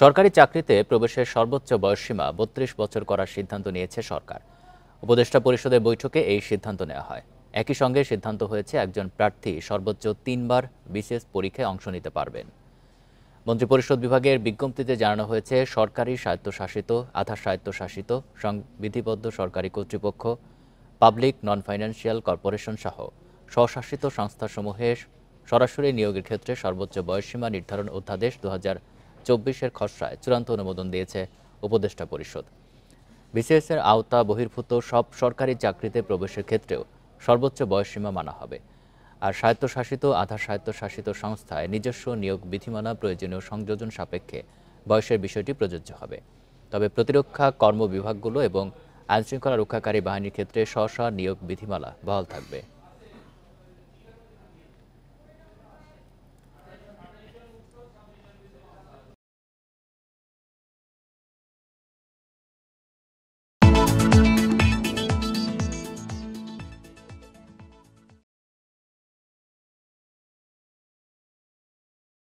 সরকারি চাকরিতে প্রবেশের সর্বোচ্চ বয়সসীমা বত্রিশ বছর করার সিদ্ধান্ত নিয়েছে সরকার উপদেষ্টা পরিষদের বৈঠকে এই সিদ্ধান্ত নেওয়া হয় একই সঙ্গে সিদ্ধান্ত হয়েছে একজন প্রার্থী সর্বোচ্চ তিনবার বিশেষ পরীক্ষায় অংশ নিতে পারবেন মন্ত্রিপরিষদ বিভাগের বিজ্ঞপ্তিতে জানানো হয়েছে সরকারি স্বায়ত্তশাসিত আধা স্বায়ত্তশাসিত সংবিধিবদ্ধ সরকারি কর্তৃপক্ষ পাবলিক নন ফাইন্যান্সিয়াল কর্পোরেশন সহ স্বশাসিত সংস্থাসমূহে সরাসরি নিয়োগের ক্ষেত্রে সর্বোচ্চ বয়সসীমা নির্ধারণ অধ্যাদেশ দু চব্বিশের খসড়ায় চূড়ান্ত অনুমোদন দিয়েছে উপদেষ্টা পরিষদ বিসিএসের আওতা বহির্ভূত সব সরকারি চাকরিতে প্রবেশের ক্ষেত্রেও সর্বোচ্চ বয়সসীমা মানা হবে আর স্বায়ত্তশাসিত আধা স্বায়ত্তশাসিত সংস্থায় নিজস্ব নিয়োগ বিধিমালা প্রয়োজনীয় সংযোজন সাপেক্ষে বয়সের বিষয়টি প্রযোজ্য হবে তবে প্রতিরক্ষা কর্ম বিভাগগুলো এবং আইনশৃঙ্খলা রক্ষাকারী বাহিনীর ক্ষেত্রে স্ব নিয়োগ বিধিমালা বহাল থাকবে